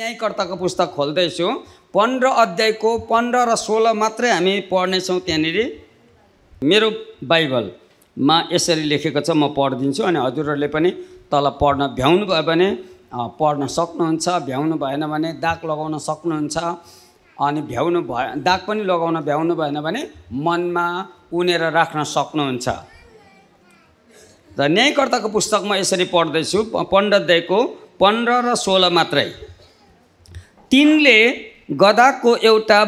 न्यायकर्ताको पुस्तक खोल्दैछु पन्ध्र अध्यायको पन्ध्र र सोह्र मात्रै हामी पढ्नेछौँ त्यहाँनिर मेरो बाइबलमा यसरी लेखेको छ म पढिदिन्छु अनि हजुरहरूले पनि तल पढ्न भ्याउनु भयो भने पढ्न सक्नुहुन्छ भ्याउनु भएन भने दाग लगाउन सक्नुहुन्छ अनि भ्याउनु भए दाग पनि लगाउन भ्याउनु भएन भने मनमा उनेर राख्न सक्नुहुन्छ र न्यायकर्ताको पुस्तकमा यसरी पढ्दैछु पन्ध्र अध्यायको पन्ध्र र सोह्र मात्रै तिनले गदाको एउटा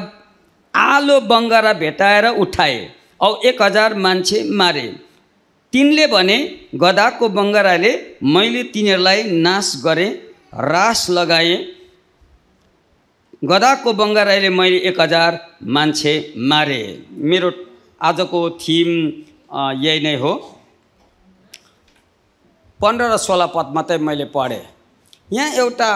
आलो बङ्गारा भेटाएर उठाए औ एक हजार मान्छे मारे तिनले भने गदाको बङ्गाराले मैले तिनीहरूलाई नाश गरेँ रास लगाएँ गदाको बङ्गाराले मैले एक हजार मान्छे मारे मेरो आजको थिम यही नै हो पन्ध्र र सोह्र पद मात्रै मैले पढेँ यहाँ एउटा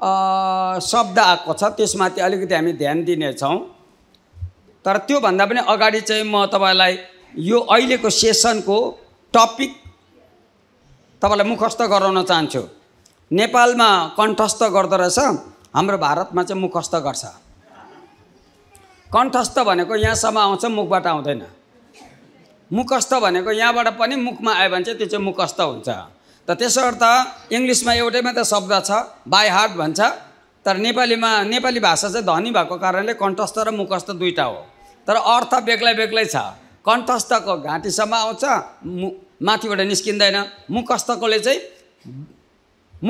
शब्द आएको छ त्यसमाथि अलिकति हामी ध्यान दिनेछौँ तर त्योभन्दा पनि अगाडि चाहिँ म तपाईँलाई यो अहिलेको सेसनको टपिक तपाईँलाई मुखस्थ गराउन चाहन्छु नेपालमा कण्ठस्थ रहेछ हाम्रो भारतमा चाहिँ मुखस्थ गर्छ कण्ठस्थ भनेको यहाँसम्म आउँछ मुखबाट आउँदैन मुखस्थ भनेको यहाँबाट पनि मुखमा आयो भने चाहिँ त्यो चाहिँ मुखस्थ हुन्छ त अर्थ इङ्ग्लिसमा एउटै मात्र शब्द छ बाई हार्ट भन्छ तर नेपालीमा नेपाली भाषा चाहिँ धनी भएको कारणले कण्ठस्थ र मुखस्थ दुइटा हो तर अर्थ बेग्लै बेग्लै छ कण्ठस्थको घाँटीसम्म आउँछ मु माथिबाट निस्किँदैन मुखस्थकोले चाहिँ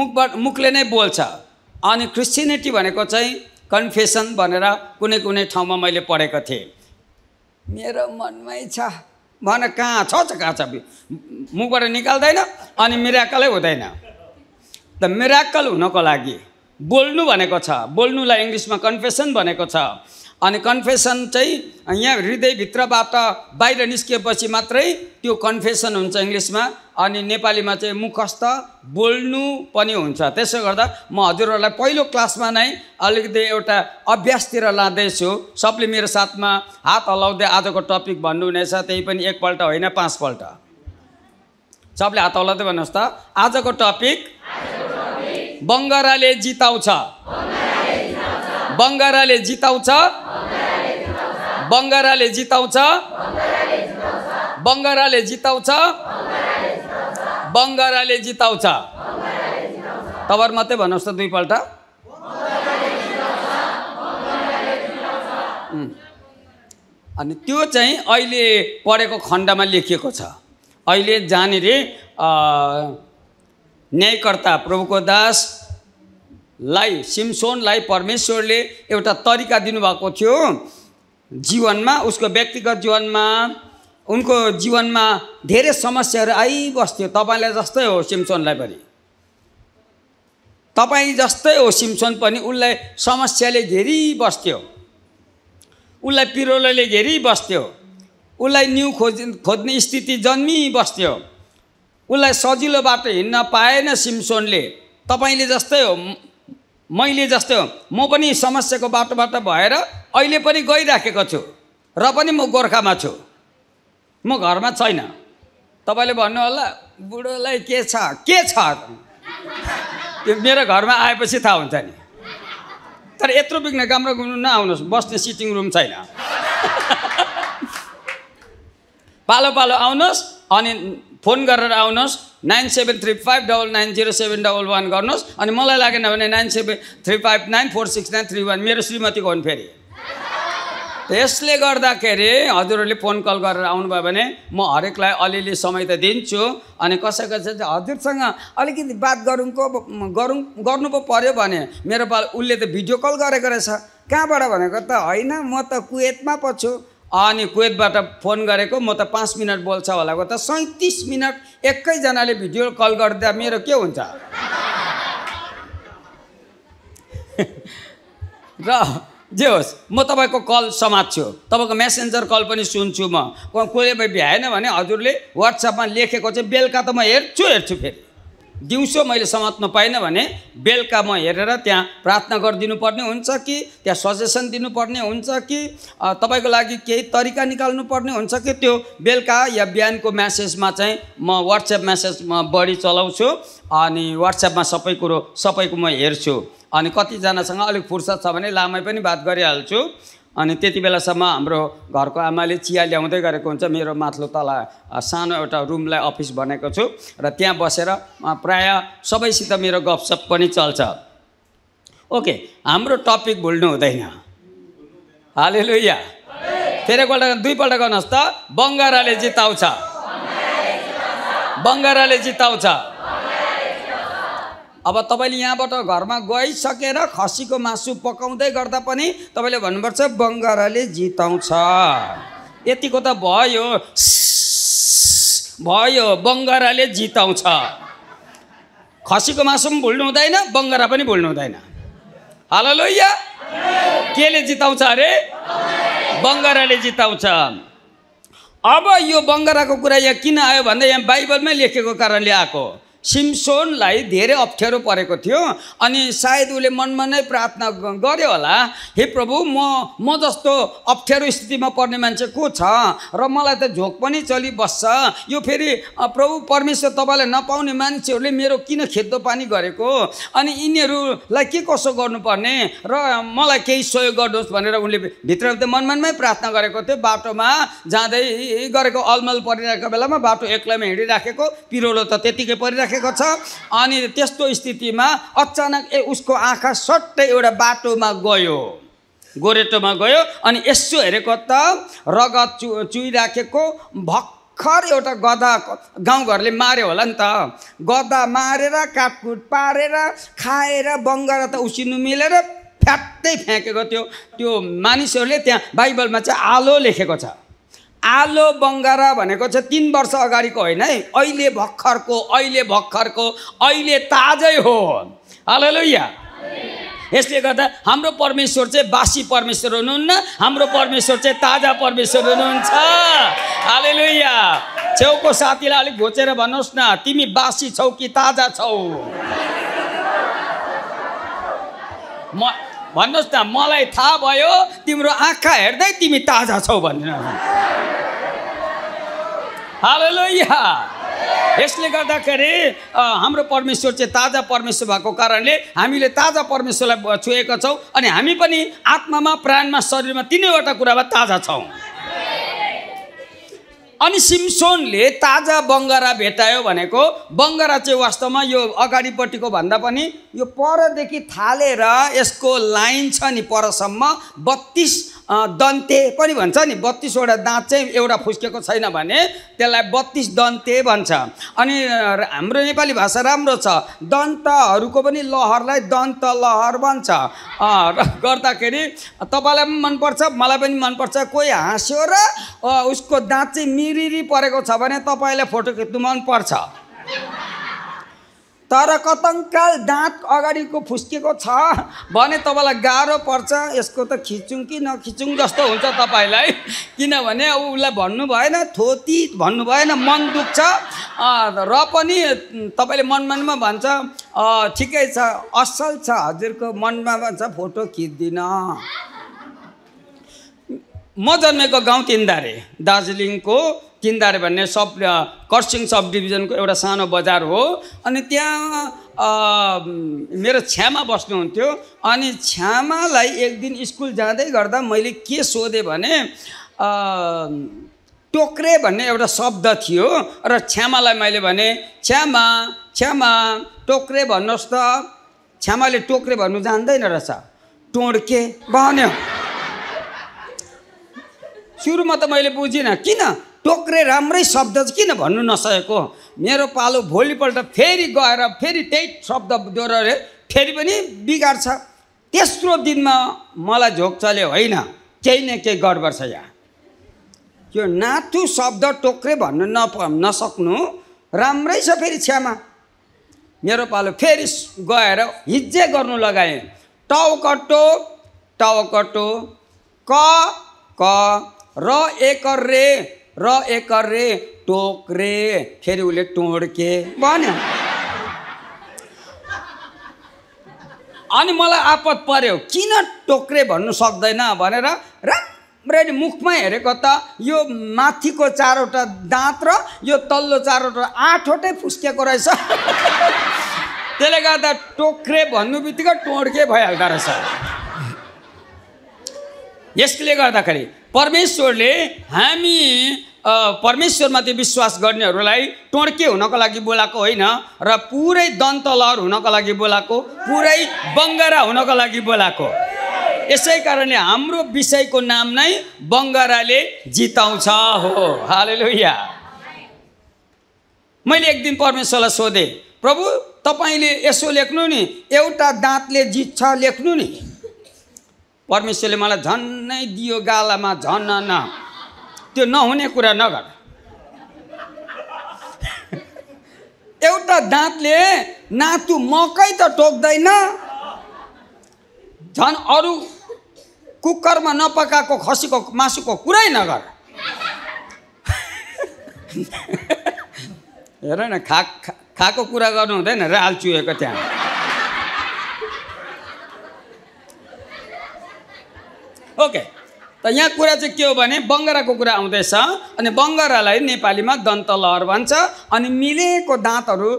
मुखबाट मुखले नै बोल्छ अनि क्रिस्चियनिटी भनेको चाहिँ कन्फेसन भनेर कुनै कुनै ठाउँमा मैले पढेको थिएँ मेरो मनमै छ भन कहाँ छ छ कहाँ छ मुखबाट निकाल्दैन अनि मिराकलै हुँदैन त मिराकल हुनको लागि बोल्नु भनेको छ बोल्नुलाई इङ्ग्लिसमा कन्फेसन भनेको छ अनि कन्फेसन चाहिँ यहाँ हृदयभित्रबाट बाहिर निस्किएपछि मात्रै त्यो कन्फेसन हुन्छ इङ्ग्लिसमा अनि नेपालीमा चाहिँ मुखस्थ बोल्नु पनि हुन्छ त्यसो गर्दा म हजुरहरूलाई पहिलो क्लासमा नै अलिकति एउटा अभ्यासतिर लाँदैछु सबले मेरो साथमा हात हलाउँदै आजको टपिक भन्नुहुनेछ त्यही पनि एकपल्ट होइन पाँचपल्ट सबले हात हलाउँदै भन्नुहोस् त आजको टपिक बङ्गराले जिताउँछ बङ्गाराले जिताउँछ बङ्गाराले जिताउँछ बङ्गाराले जिताउँछ बङ्गाराले जिताउँछ तपाईँहरू मात्रै भन्नुहोस् त दुईपल्ट अनि त्यो चाहिँ अहिले पढेको खण्डमा लेखिएको छ अहिले जहाँनिर न्यायकर्ता प्रभुको दास लाई सिमसोनलाई परमेश्वरले एउटा तरिका दिनुभएको थियो जीवनमा उसको व्यक्तिगत जीवनमा उनको जीवनमा धेरै समस्याहरू आइबस्थ्यो तपाईँलाई जस्तै हो सिमसोनलाई पनि तपाईँ जस्तै हो सिमसोन पनि उसलाई समस्याले घेरिबस्थ्यो उसलाई पिरोलोले घेरिबस्थ्यो उसलाई न्यु खोज खोज्ने स्थिति जन्मिबस्थ्यो उसलाई सजिलो बाटो हिँड्न पाएन सिमसोनले तपाईँले जस्तै हो मैले जस्तो म पनि समस्याको बाटोबाट भएर अहिले पनि गइराखेको छु र पनि म गोर्खामा छु म घरमा छैन तपाईँले भन्नु होला बुढोलाई के छ के छ त्यो मेरो घरमा आएपछि थाहा हुन्छ नि तर यत्रो बिग्न राम्रो घुम्नु नआउनुहोस् बस्ने सिटिङ रुम छैन पालो पालो आउनुहोस् अनि फोन गरेर आउनुहोस् nine seven three five double nine zero seven double one गर्नुहोस् अनि मलाई लागेन भने nine seven three five nine four six nine three one मेरो श्रीमतीको हुन् फेरि यसले गर्दाखेरि हजुरहरूले फोन कल गरेर आउनुभयो भने म हरेकलाई अलिअलि समय त दिन्छु अनि कसै कसै चाहिँ हजुरसँग अलिकति बात गरौँ गरौँको गरौँ गर्नु पो पऱ्यो भने मेरो बाल उसले त भिडियो कल गरेको रहेछ कहाँबाट भनेको त होइन म त कुवेतमा पो छु अनि कुवेतबाट फोन गरेको म त पाँच मिनट बोल्छ होलाको त सैँतिस मिनट एकैजनाले भिडियो कल गर्दा मेरो के हुन्छ र जे होस् म तपाईँको कल समात्छु तपाईँको मेसेन्जर कल पनि सुन्छु म कोही भ्याएन भने हजुरले वाट्सएपमा लेखेको चाहिँ बेलुका त म हेर्छु हेर्छु फेरि दिउँसो मैले समात्न पाइनँ भने बेलुका म हेरेर त्यहाँ प्रार्थना पर्ने हुन्छ कि त्यहाँ सजेसन दिनुपर्ने हुन्छ कि तपाईँको लागि केही तरिका निकाल्नुपर्ने हुन्छ कि त्यो बेलुका या बिहानको म्यासेजमा चाहिँ म वाट्सएप म्यासेज म बढी चलाउँछु अनि वाट्सएपमा सबै कुरो सबैको म हेर्छु अनि कतिजनासँग अलिक फुर्सद छ भने लामै पनि बात गरिहाल्छु अनि त्यति बेलासम्म हाम्रो घरको आमाले चिया ल्याउँदै गरेको हुन्छ मेरो माथिल्लो तल सानो एउटा रुमलाई अफिस बनाएको छु र त्यहाँ बसेर प्रायः सबैसित मेरो गफसप पनि चल्छ ओके हाम्रो टपिक भुल्नु हुँदैन हाले लुया फेरिपल्ट दुईपल्ट गर्नुहोस् त बङ्गाराले जिताउँछ बङ्गाराले जिताउँछ अब तपाईँले यहाँबाट घरमा गइसकेर खसीको मासु पकाउँदै गर्दा पनि तपाईँले भन्नुपर्छ बङ्गाराले जिताउँछ यतिको त भयो भयो बङ्गाराले जिताउँछ खसीको मासु पनि भुल्नु हुँदैन बङ्गरा पनि भुल्नु हुँदैन हालो या केले जिताउँछ अरे बङ्गराले जिताउँछ अब यो बङ्गराको कुरा यहाँ किन आयो भन्दा यहाँ बाइबलमै लेखेको कारणले आएको सिमसोनलाई धेरै अप्ठ्यारो परेको थियो अनि सायद उसले मनमा नै प्रार्थना गर्यो होला हे प्रभु म म जस्तो अप्ठ्यारो स्थितिमा पर्ने मान्छे को छ र मलाई त झोक पनि चलिबस्छ यो फेरि प्रभु परमेश्वर तपाईँलाई नपाउने मान्छेहरूले मेरो किन खेद्दो पानी गरेको अनि यिनीहरूलाई के कसो गर्नुपर्ने र मलाई केही सहयोग गर्नुहोस् भनेर उनले भित्र मनमनमै प्रार्थना गरेको थियो बाटोमा जाँदै गरेको अलमल परिरहेको बेलामा बाटो एक्लैमा हिँडिराखेको पिरोलो त त्यतिकै परिराखेको राखेको छ अनि त्यस्तो स्थितिमा अचानक ए उसको आँखा सट्टै एउटा बाटोमा गयो गोरेटोमा गयो अनि यसो हेरेको त रगत चु चुइराखेको भर्खर एउटा गदा गाउँघरले मार्यो होला नि त गदा मारेर काटकुट पारेर खाएर बङ्गार त उसिनु मिलेर फ्याट्टै फ्याँकेको त्यो त्यो मानिसहरूले त्यहाँ बाइबलमा चाहिँ आलो लेखेको छ आलो बङ्गारा भनेको चाहिँ तिन वर्ष अगाडिको होइन है अहिले भर्खरको अहिले भर्खरको अहिले ताजै हो हलो यसले गर्दा हाम्रो परमेश्वर चाहिँ बासी परमेश्वर हुनुहुन्न हाम्रो परमेश्वर चाहिँ ताजा परमेश्वर हुनुहुन्छ हाले लुया छेउको साथीलाई अलिक घोचेर भन्नुहोस् न तिमी बासी छौ कि ताजा छौ म भन्नुहोस् न मलाई थाहा भयो तिम्रो आँखा हेर्दै तिमी ताजा छौ भनेर हालो यसले गर्दाखेरि हाम्रो परमेश्वर चाहिँ ताजा परमेश्वर भएको कारणले हामीले ताजा परमेश्वरलाई छोएका छौँ अनि हामी पनि आत्मामा प्राणमा शरीरमा तिनैवटा कुरामा ताजा छौँ अनि सिमसोनले ताजा बङ्गरा भेटायो भनेको बङ्गरा चाहिँ वास्तवमा यो अगाडिपट्टिको भन्दा पनि यो परदेखि थालेर यसको लाइन छ नि परसम्म बत्तिस दन्ते पनि भन्छ नि बत्तिसवटा दाँत चाहिँ एउटा फुस्केको छैन भने त्यसलाई बत्तिस दन्ते भन्छ अनि हाम्रो नेपाली भाषा राम्रो छ दन्तहरूको पनि लहरलाई दन्त लहर भन्छ गर्दाखेरि तपाईँलाई पनि मनपर्छ मलाई पनि मनपर्छ कोही हाँस्यो र उसको दाँत चाहिँ मिरिरी परेको छ भने तपाईँलाई फोटो खिच्नु मनपर्छ तर कतङ्काल दाँत अगाडिको फुस्किएको छ भने तपाईँलाई गाह्रो पर्छ यसको त खिचौँ कि नखिचौँ जस्तो हुन्छ तपाईँलाई किनभने अब उसलाई भन्नु भएन थोती भन्नु भएन मन दुख्छ र पनि तपाईँले मन मनमा भन्छ ठिकै छ असल छ हजुरको मनमा भन्छ फोटो खिच्दिनँ म जन्मेको गाउँ तिन्दारे दार्जिलिङको किन्दारे भन्ने सब कर्सिङ सब डिभिजनको एउटा सानो बजार हो अनि त्यहाँ मेरो छ्यामा बस्नुहुन्थ्यो अनि छ्यामालाई एक दिन स्कुल जाँदै गर्दा मैले के सोधेँ भने टोक्रे भन्ने एउटा शब्द थियो र छ्यामालाई मैले भने छ्यामा छ्यामा टोक्रे भन्नुहोस् त छ्यामाले टोक्रे भन्नु जान्दैन रहेछ टोड्के भन्यो सुरुमा त मैले बुझिनँ किन टोक्रे राम्रै शब्द किन भन्नु नसकेको मेरो पालो भोलिपल्ट फेरि गएर फेरि त्यही शब्द दोहोऱ्यो फेरि पनि बिगार्छ तेस्रो दिनमा मलाई झोक चल्यो होइन केही न केही गडबड छ यहाँ यो नाथु शब्द टोक्रे भन्नु नप नसक्नु राम्रै छ फेरि छ्यामा मेरो पालो फेरि गएर हिज्जे गर्नु लगाएँ टाउ कटो टाउ कटो क क र एकर रे र एकर रे टोक्रे फेरि उसले टोड्के भन्यो अनि मलाई आपत पर्यो किन टोक्रे भन्नु सक्दैन भनेर राम्ररी मुखमा हेरेको त यो माथिको चारवटा दाँत र यो तल्लो चारवटा आठवटै फुस्किएको रहेछ त्यसले गर्दा टोक्रे भन्नु बित्तिकै टोड्के भइहाल्दो रहेछ यसले गर्दाखेरि परमेश्वरले हामी परमेश्वरमाथि विश्वास गर्नेहरूलाई टोड्के हुनको लागि बोलाएको होइन र पुरै दन्तलहर हुनको लागि बोलाएको पुरै बङ्गरा हुनको लागि बोलाएको यसै कारणले हाम्रो विषयको नाम नै बङ्गराले जिताउँछ हो हालेलुया मैले एक दिन परमेश्वरलाई सोधेँ प्रभु तपाईँले यसो लेख्नु नि एउटा दाँतले जित्छ लेख्नु नि परमेश्वरले मलाई झन्नै दियो गालामा झन्न त्यो नहुने कुरा नगर एउटा दाँतले नातु मकै त टोक्दैन झन् अरू कुकरमा नपकाएको खसीको मासुको कुरै नगर हेर न खा खाएको कुरा गर्नु हुँदैन राल चुहेको त्यहाँ ओके त यहाँ कुरा चाहिँ के हो भने बङ्गराको कुरा आउँदैछ अनि बङ्गरालाई नेपालीमा दन्त लहर भन्छ अनि मिलेको दाँतहरू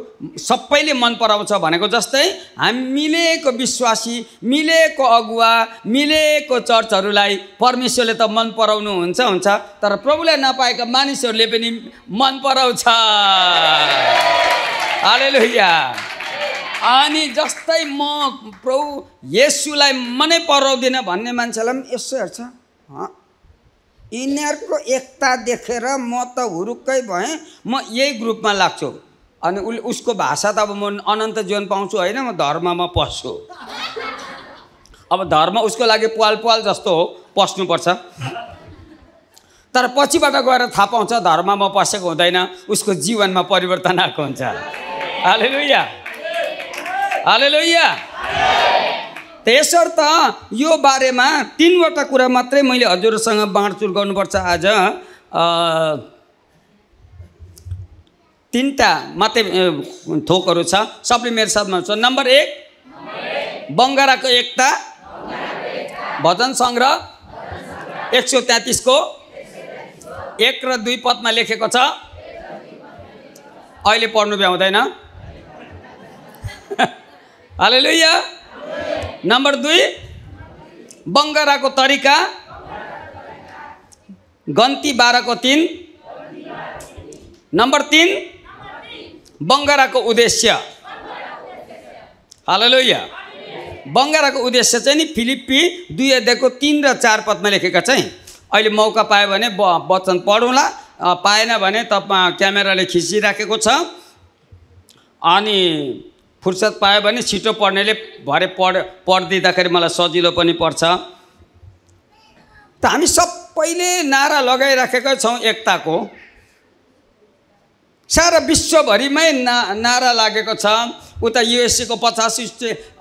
सबैले मन पराउँछ भनेको जस्तै हामी मिलेको विश्वासी मिलेको अगुवा मिलेको चर्चहरूलाई परमेश्वरले त मन पराउनु हुन्छ हुन्छ तर प्रभुलाई नपाएका मानिसहरूले पनि मन पराउँछ हालेलुया अनि जस्तै म प्रभु यसुलाई मनै पराउँदिनँ भन्ने मान्छेलाई पनि यसो हेर्छ यिनीहरूको एकता देखेर म त हुरुक्कै भएँ म यही ग्रुपमा लाग्छु अनि उसले उसको भाषा त अब म अनन्त जीवन पाउँछु होइन म धर्ममा पस्छु अब धर्म उसको लागि पाल पाल जस्तो हो पस्नुपर्छ तर पछिबाट गएर थाहा पाउँछ धर्ममा पसेको हुँदैन उसको जीवनमा परिवर्तन आएको हुन्छ हाले हालेलुया हाले त्यसर्थ यो बारेमा तिनवटा कुरा मात्रै मैले हजुरसँग बाँडचुर गर्नुपर्छ आज तिनवटा मात्रै थोकहरू छ सबले मेरो साथमा छ नम्बर एक बङ्गाराको एकता भजन सङ्ग्रह एक सौ तेत्तिसको एक र दुई पदमा लेखेको छ अहिले पढ्नु भ्याउँदैन हालेलुया नम्बर दुई बङ्गराको तरिका गन्ती बाह्रको तिन नम्बर तिन बङ्गराको उद्देश्य हालो बङ्गराको उद्देश्य चाहिँ नि फिलिपी दुई अध्यायको तिन र चार पदमा लेखेका चाहिँ अहिले मौका पायो भने ब वचन पढौँला पाएन भने त क्यामेराले खिचिराखेको छ अनि फुर्सद पायो भने छिटो पढ्नेले भरे पढ पढिदिँदाखेरि मलाई सजिलो पनि पर्छ त हामी सबैले नारा लगाइराखेका छौँ एकताको सारा विश्वभरिमै ना नारा लागेको छ उता युएससीको पचास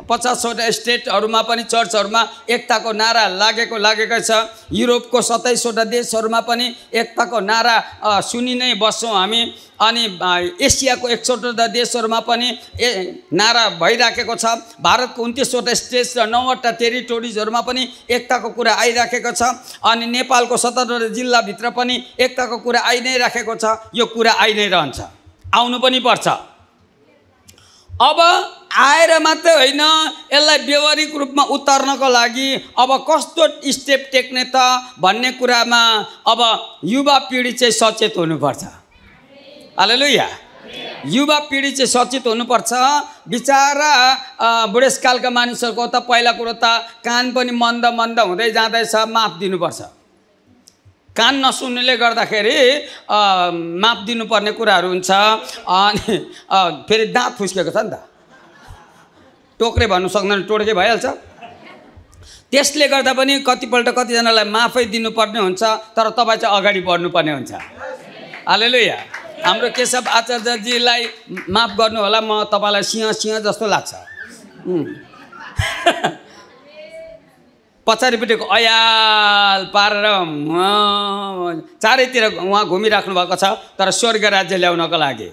पचासवटा स्टेटहरूमा पनि चर्चहरूमा एकताको नारा लागेको लागेकै छ युरोपको सत्ताइसवटा देशहरूमा पनि एकताको नारा सुनि नै बस्छौँ हामी अनि एसियाको एक देशहरूमा पनि ए नारा भइराखेको छ भारतको उन्तिसवटा स्टेट र नौवटा टेरिटोरिजहरूमा पनि एकताको कुरा आइराखेको छ अनि नेपालको सत्तरवटा जिल्लाभित्र पनि एकताको कुरा आइ नै राखेको छ यो कुरा आइ नै रहन्छ आउनु पनि पर्छ अब आएर मात्रै होइन यसलाई व्यवहारिक रूपमा उतार्नको लागि अब कस्तो स्टेप टेक्ने त भन्ने कुरामा अब युवा पिँढी चाहिँ सचेत हुनुपर्छ हालेलुया युवा पिँढी चाहिँ सचेत हुनुपर्छ बिचरा बुढेसकालका मानिसहरूको त पहिला कुरो त कान पनि मन्द मन्द हुँदै जाँदैछ माफ दिनुपर्छ कान नसुन्नुले गर्दाखेरि माफ दिनुपर्ने कुराहरू हुन्छ अनि फेरि दाँत फुस्केको छ नि त टोक्रे भन्नु सक्दैन टोड्के भइहाल्छ त्यसले गर्दा पनि कतिपल्ट कतिजनालाई माफै दिनुपर्ने हुन्छ तर तपाईँ चाहिँ अगाडि बढ्नुपर्ने हुन्छ हालेलु या हाम्रो केशव आचार्यजीलाई माफ गर्नु होला म तपाईँलाई सिंह सिंह जस्तो लाग्छ पछाडिपट्टिको अयाल पारेर चारैतिर उहाँ घुमिराख्नु भएको छ तर स्वर्ग राज्य ल्याउनको लागि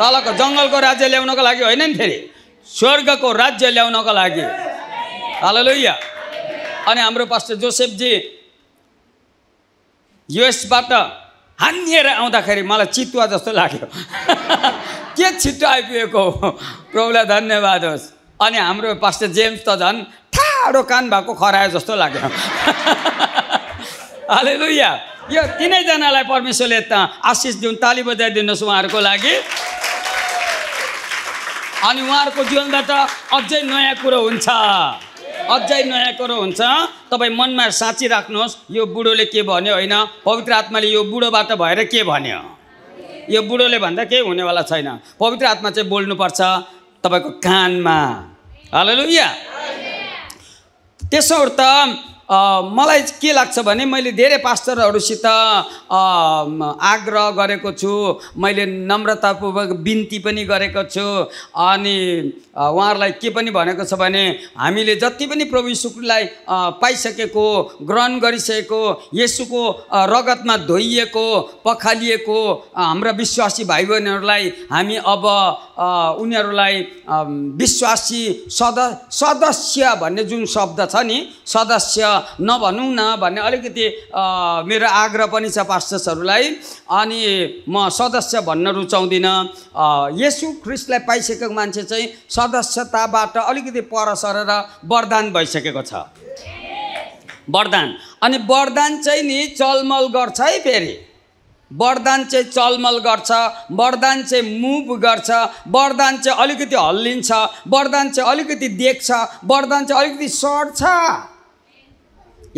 तलको जङ्गलको राज्य ल्याउनको लागि होइन नि फेरि स्वर्गको राज्य ल्याउनको लागि हालेलुया अनि हाम्रो पास्टर जोसेफजी युएसबाट हानिएर आउँदाखेरि मलाई चितुवा जस्तो लाग्यो के छिटो आइपुगेको हो प्रभुलाई धन्यवाद होस् अनि हाम्रो पास्टर जेम्स त झन् ठाडो कान भएको खरायो जस्तो लाग्यो हालेलुया यो तिनैजनालाई परमेश्वरले त आशिष दिउँ ताली बजाइदिनुहोस् उहाँहरूको लागि अनि उहाँहरूको जीवनबाट अझै नयाँ कुरो हुन्छ अझै नयाँ कुरो हुन्छ तपाईँ मनमा साँची राख्नुहोस् यो बुढोले के भन्यो होइन पवित्र आत्माले यो बुढोबाट भएर के भन्यो यो बुढोले भन्दा केही हुनेवाला छैन पवित्र आत्मा चाहिँ बोल्नुपर्छ तपाईँको कानमा हाल लुया त्यसो त मलाई के लाग्छ भने मैले धेरै पास्टरहरूसित आग्रह गरेको छु मैले नम्रतापूर्वक बिन्ती पनि गरेको छु अनि उहाँहरूलाई के पनि भनेको छ भने हामीले जति पनि प्रभु यीशुलाई पाइसकेको ग्रहण गरिसकेको यसुको रगतमा धोइएको पखालिएको हाम्रा विश्वासी भाइ बहिनीहरूलाई हामी अब उनीहरूलाई विश्वासी सद सदस्य भन्ने जुन शब्द छ नि सदस्य नभनौँ न भन्ने अलिकति मेरो आग्रह पनि छ पास्टर्सहरूलाई अनि म सदस्य भन्न रुचाउँदिनँ यसु ख्रिस्टलाई पाइसकेको मान्छे चाहिँ सदस्यताबाट अलिकति पर सरेर वरदान भइसकेको छ वरदान अनि वरदान चाहिँ नि चलमल गर्छ है फेरि वरदान चाहिँ चलमल गर्छ वरदान चाहिँ मुभ गर्छ वरदान चाहिँ अलिकति हल्लिन्छ वरदान चाहिँ अलिकति देख्छ वरदान चाहिँ अलिकति सर्छ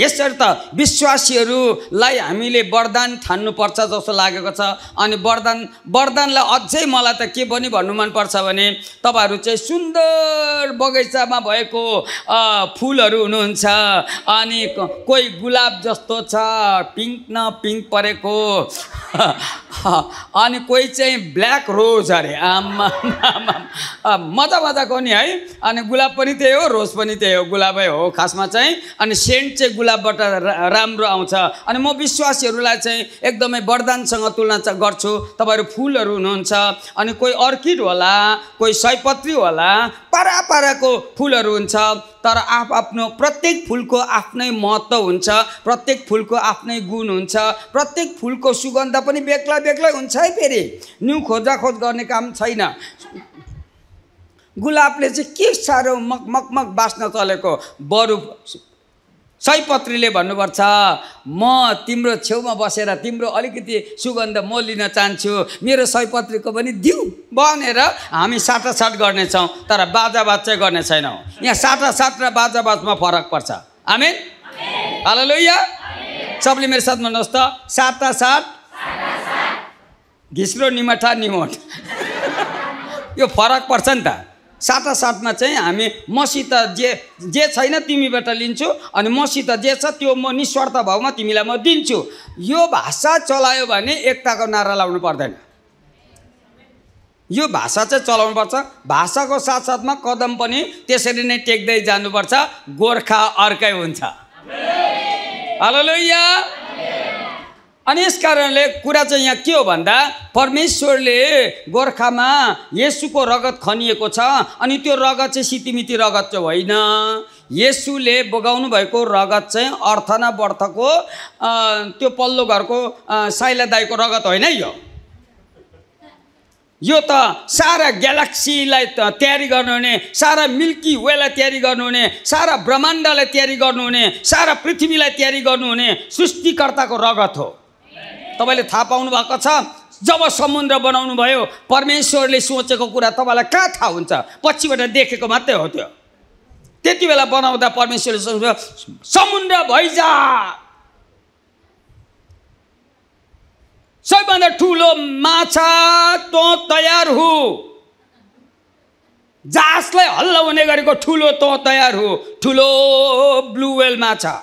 यसर्थ विश्वासीहरूलाई हामीले वरदान ठान्नुपर्छ जस्तो लागेको छ अनि वरदान वरदानलाई अझै मलाई त के पनि भन्नु मनपर्छ भने तपाईँहरू चाहिँ सुन्दर बगैँचामा भएको फुलहरू हुनुहुन्छ अनि कोही गुलाब जस्तो छ पिङ्क न पिङ्क परेको अनि कोही चाहिँ ब्ल्याक रोज अरे आमा मजा मजाको नि है अनि गुलाब पनि त्यही हो रोज पनि त्यही हो गुलाबै हो खासमा चाहिँ अनि सेन्ट चाहिँ गुलाब कुलाबाट राम्रो आउँछ अनि म विश्वासीहरूलाई चाहिँ एकदमै वरदानसँग तुलना गर्छु तपाईँहरू फुलहरू हुनुहुन्छ अनि कोही अर्किड होला कोही सयपत्री होला पारा पाराको फुलहरू हुन्छ तर आफ आफ्नो प्रत्येक फुलको आफ्नै महत्त्व हुन्छ प्रत्येक फुलको आफ्नै गुण हुन्छ प्रत्येक फुलको सुगन्ध पनि बेग्ला बेग्लै हुन्छ है फेरि न्यु खोजाखोज गर्ने काम छैन गुलाबले चाहिँ के साह्रो मकमकमक बाँच्न चलेको बरु सयपत्रीले भन्नुपर्छ म तिम्रो छेउमा बसेर तिम्रो अलिकति सुगन्ध म लिन चाहन्छु मेरो सयपत्रीको पनि दिउ भनेर हामी साटासाट गर्नेछौँ तर बाजाबाज चाहिँ गर्ने छैनौँ यहाँ साटासाट र बाजाबाजमा फरक पर्छ हामी हाल या सबले मेरो साथ भन्नुहोस् त साटासाट घिस्रो निमठा निमोठ यो फरक पर्छ नि त साटासाटमा चाहिँ हामी मसित जे जे छैन तिमीबाट लिन्छु अनि मसित जे छ त्यो म निस्वार्थ भावमा तिमीलाई म दिन्छु यो भाषा चलायो भने एकताको नारा लाउनु पर्दैन यो भाषा चाहिँ चलाउनुपर्छ भाषाको साथसाथमा कदम पनि त्यसरी नै टेक्दै जानुपर्छ गोर्खा अर्कै हुन्छ हेलो अनि यस कारणले कुरा चाहिँ यहाँ के हो भन्दा परमेश्वरले गोर्खामा येसुको रगत खनिएको छ अनि त्यो रगत चाहिँ सितिमिति रगत चाहिँ होइन येसुले बोगाउनु भएको रगत चाहिँ अर्थ न त्यो पल्लो घरको साइला दाईको रगत होइन यो यो त सारा ग्यालेक्सीलाई तयारी गर्नुहुने सारा मिल्की वेलाई तयारी गर्नुहुने सारा ब्रह्माण्डलाई तयारी गर्नुहुने सारा पृथ्वीलाई तयारी गर्नुहुने सृष्टिकर्ताको रगत हो तपाईँले थाहा पाउनु भएको छ जब समुद्र बनाउनु भयो परमेश्वरले सोचेको कुरा तपाईँलाई कहाँ थाहा हुन्छ पछिबाट देखेको मात्रै हो त्यो त्यति बेला बनाउँदा परमेश्वरले सोच्नु समुद्र भैजा सबैभन्दा ठुलो माछा तो तयार हो जहाजलाई हुने गरेको ठुलो तँ तयार हो ठुलो ब्लुवेल माछा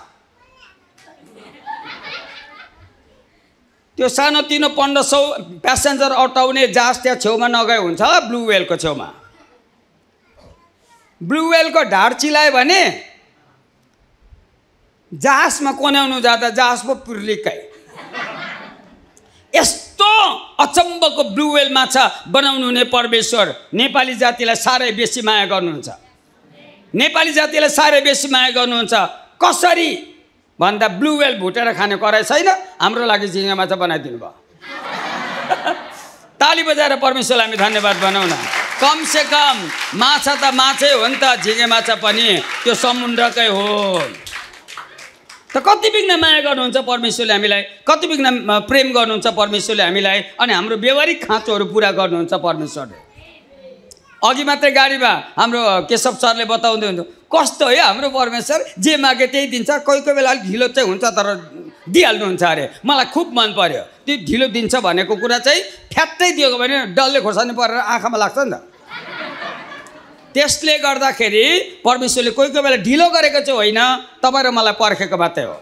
त्यो सानोतिनो पन्ध्र सौ प्यासेन्जर अटाउने जहाज त्यहाँ छेउमा नगए हुन्छ ब्लु वेलको छेउमा ब्लु वेलको ढाड चिलायो भने जहाजमा कोन्याउनु जाँदा जहाज पो पुर्लिकै यस्तो अचम्बको ब्लु वेल माछा बनाउनु हुने परमेश्वर नेपाली जातिलाई साह्रै बेसी माया गर्नुहुन्छ नेपाली जातिलाई साह्रै बेसी माया गर्नुहुन्छ कसरी भन्दा ब्लु वेल भुटेर खाने कराई छैन हाम्रो लागि झिङ्गा माछा बनाइदिनु भयो ताली बजाएर परमेश्वरलाई हामी धन्यवाद भनौँ न कमसे कम माछा त माछै हो नि त झिङ्गे माछा पनि त्यो समुद्रकै हो त कति बिघ्न माया गर्नुहुन्छ परमेश्वरले हामीलाई कति बिघ्न प्रेम गर्नुहुन्छ परमेश्वरले हामीलाई अनि हाम्रो व्यवहारिक खाँचोहरू पुरा गर्नुहुन्छ परमेश्वरले अघि मात्रै गाडीमा हाम्रो केशव सरले बताउँदै हुन्थ्यो कस्तो है हाम्रो परमेश्वर जे मागे त्यही दिन्छ कोही कोही बेला अलिक ढिलो चाहिँ हुन्छ तर दिइहाल्नुहुन्छ अरे मलाई खुब मन पऱ्यो त्यो ढिलो दिन्छ भनेको कुरा चाहिँ फ्याट्टै दिएको भने डल्ले खोर्सानी परेर आँखामा लाग्छ नि त त्यसले गर्दाखेरि परमेश्वरले कोही कोही बेला ढिलो गरेको चाहिँ होइन तपाईँ र मलाई पर्खेको मात्रै हो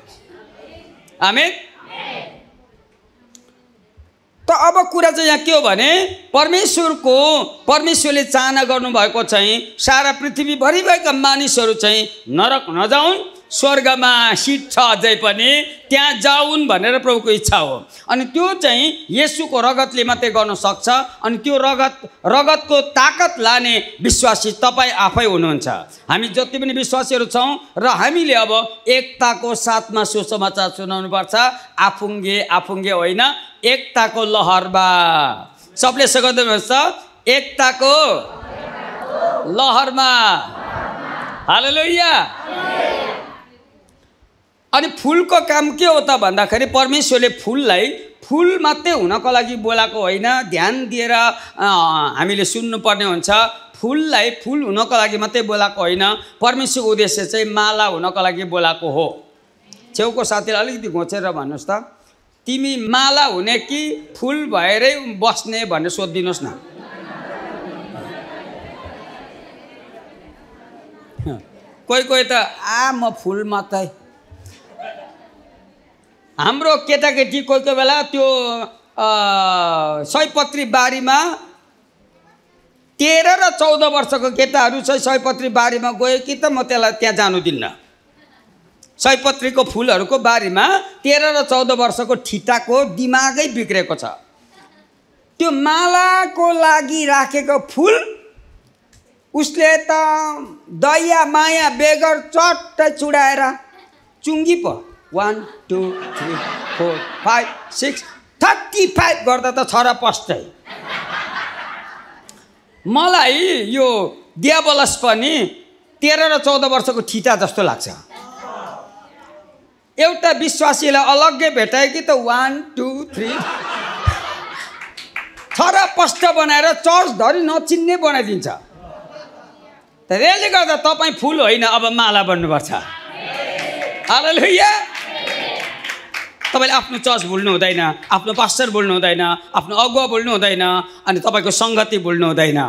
हामी त अब कुरा चाहिँ यहाँ के हो भने परमेश्वरको परमेश्वरले चाहना गर्नुभएको चाहिँ सारा पृथ्वीभरि भएका मानिसहरू चाहिँ नरक नजाउन् स्वर्गमा सिट छ अझै पनि त्यहाँ जाउन् भनेर प्रभुको इच्छा हो अनि त्यो चाहिँ यसुको रगतले मात्रै गर्न सक्छ अनि त्यो रगत रगतको ताकत लाने विश्वासी तपाईँ आफै हुनुहुन्छ हामी जति पनि विश्वासीहरू छौँ र हामीले अब एकताको साथमा सुसमाचार सुनाउनुपर्छ आफुङ्गे आफुङ्गे होइन एकताको लहरमा सबले भन्छ एकताको लहरमा हालेलुया अनि फुलको काम के हो त भन्दाखेरि परमेश्वरले फुललाई फुल मात्रै हुनको लागि बोलाएको होइन ध्यान दिएर हामीले सुन्नुपर्ने हुन्छ फुललाई फुल हुनको लागि मात्रै बोलाएको होइन परमेश्वरको उद्देश्य चाहिँ माला हुनको लागि बोलाएको हो छेउको साथीलाई अलिकति घोचेर भन्नुहोस् त तिमी माला हुने कि फुल भएरै बस्ने भनेर सोधिदिनुहोस् न कोही कोही त आ म फुल मात्रै हाम्रो केटाकेटी कोही कोही बेला त्यो सयपत्री बारीमा तेह्र र चौध वर्षको केटाहरू चाहिँ सयपत्री बारीमा गयो कि त म त्यसलाई त्यहाँ जानु दिन्न सयपत्रीको फुलहरूको बारीमा तेह्र र चौध वर्षको ठिटाको दिमागै बिग्रेको छ त्यो मालाको लागि राखेको फुल उसले त दया माया बेगर चट्टै चुडाएर चुङ्गी पो one two three four five six thirty five गर्दा त छ र पस्टै मलाई यो दियाबलस पनि तेह्र र चौध वर्षको ठिटा जस्तो लाग्छ एउटा विश्वासीलाई अलग्गै भेटायो कि त वान टू थ्री छ र पष्ट बनाएर चर्चधरि नचिन्ने बनाइदिन्छ त्यसले गर्दा तपाईँ फुल होइन अब माला बन्नुपर्छ अरे तपाईँले आफ्नो चर्च भुल्नु हुँदैन आफ्नो पास्टर भुल्नु हुँदैन आफ्नो अगुवा भुल्नु हुँदैन अनि तपाईँको सङ्गति भुल्नु हुँदैन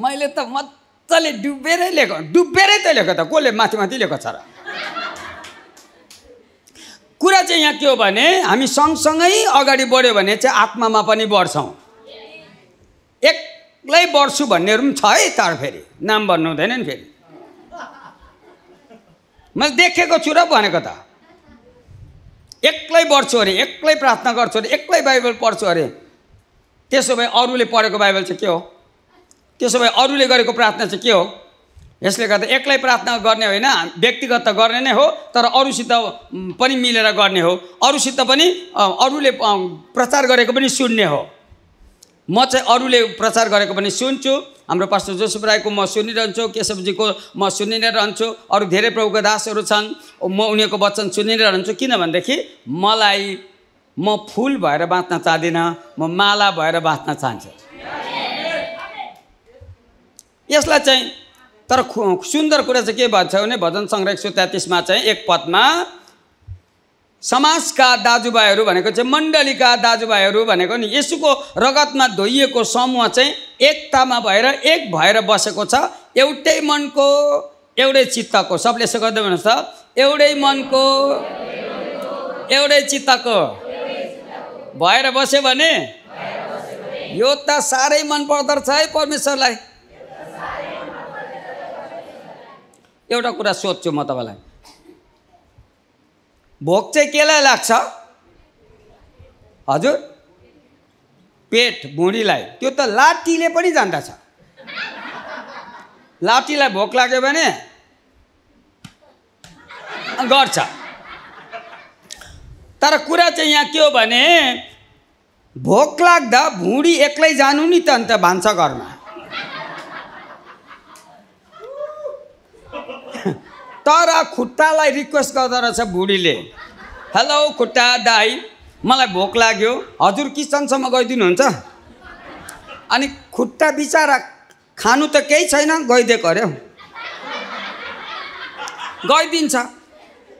मैले त मजाले डुबेरै लिएको डुबेरै त लिएको त कसले माथि माथि लिएको छ र कुरा चाहिँ यहाँ के हो भने हामी सँगसँगै अगाडि बढ्यो भने चाहिँ आत्मामा पनि बढ्छौँ एक्लै बढ्छु भन्नेहरू पनि छ है तर फेरि नाम भन्नु हुँदैन नि फेरि मैले देखेको छु र भनेको त एक्लै बढ्छु अरे एक्लै प्रार्थना गर्छु अरे एक्लै बाइबल पढ्छु अरे त्यसो भए अरूले पढेको बाइबल चाहिँ के हो त्यसो भए अरूले गरेको प्रार्थना चाहिँ के हो यसले गर्दा एक्लै प्रार्थना गर्ने होइन व्यक्तिगत त गर्ने नै हो तर अरूसित पनि मिलेर गर्ने हो अरूसित पनि अरूले प्रचार गरेको पनि सुन्ने हो म चाहिँ अरूले प्रचार गरेको पनि सुन्छु हाम्रो पास्टर जोसुफ राईको म सुनिरहन्छु केशवजीको म सुनि नै रहन्छु अरू धेरै प्रभुको दासहरू छन् म उनीहरूको वचन सुनि नै रहन्छु किनभनेदेखि मलाई म फुल भएर बाँच्न चाहदिनँ म माला भएर बाँच्न चाहन्छु यसलाई चाहिँ तर सुन्दर कुरा चाहिँ के भन्छ भने भजन सङ्ग्रह एक सौ तेत्तिसमा चाहिँ एक पदमा समाजका दाजुभाइहरू भनेको चाहिँ मण्डलीका दाजुभाइहरू भनेको नि यसुको रगतमा धोइएको समूह चाहिँ एकतामा भएर एक भएर बसेको छ एउटै मनको एउटै चित्तको सबले यसो गर्दै भन्नुहोस् त एउटै मनको एउटै चित्तको भएर बस्यो भने यो त साह्रै मन पर्दो है परमेश्वरलाई एउटा कुरा सोध्छु म तपाईँलाई भोक चाहिँ केलाई लाग्छ हजुर पेट भुँडीलाई त्यो त लाटीले पनि जान्दछ लाटीलाई भोक लाग्यो भने गर्छ तर कुरा चाहिँ यहाँ के हो भने भोक लाग्दा भुँडी एक्लै जानु नि त अन्त भान्सा घरमा तर खुट्टालाई रिक्वेस्ट गर्दो रहेछ बुढीले हेलो खुट्टा दाई मलाई भोक लाग्यो हजुर किचनसम्म गइदिनुहुन्छ अनि खुट्टा बिचरा खानु त केही छैन गइदिएको अरे गइदिन्छ